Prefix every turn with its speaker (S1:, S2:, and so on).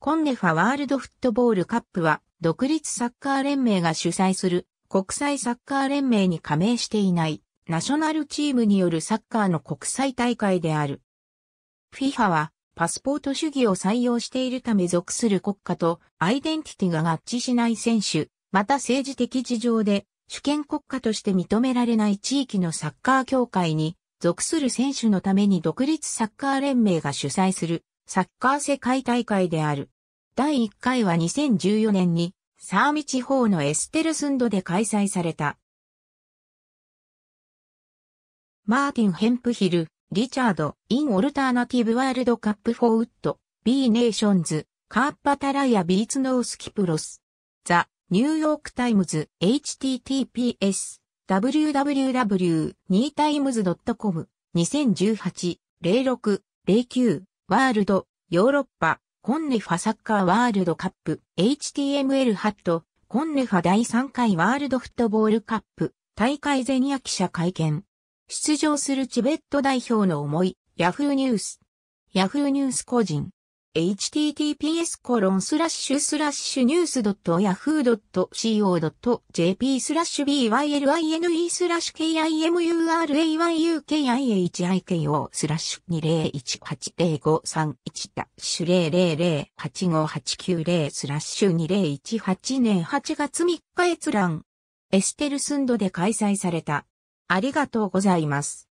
S1: コンネファワールドフットボールカップは独立サッカー連盟が主催
S2: する国際サッカー連盟に加盟していないナショナルチームによるサッカーの国際大会である。FIFA はパスポート主義を採用しているため属する国家とアイデンティティが合致しない選手、また政治的事情で主権国家として認められない地域のサッカー協会に属する選手のために独立サッカー連盟が主催するサッカー世界大会である。第1回は2014年に、サーミ地方のエステルスン
S3: ドで開催された。マーティン・ヘン
S2: プヒル、リチャード、イン・オルターナティブ・ワールドカップ・フォーウッド、B ネーションズ、カーパタライア・ビーツ・ノース・キプロス、ザ・ニューヨーク・タイムズ、https、www.2times.com、2018、06、09、ワールド、ヨーロッパ、コンネファサッカーワールドカップ、HTML ハット、コンネファ第3回ワールドフットボールカップ、大会前夜記者会見。出場するチベット代表の思い、ヤフーニュース。ヤフーニュース個人。https コロンスラッシュスラッシュニュースドット yahoo.co.jp スラッシュ byline スラッシュ kimurayukihiko スラッシュ20180531 0008589スラッシュ2018年8月3日閲覧
S1: エステルスンドで開催された。ありがとうございます。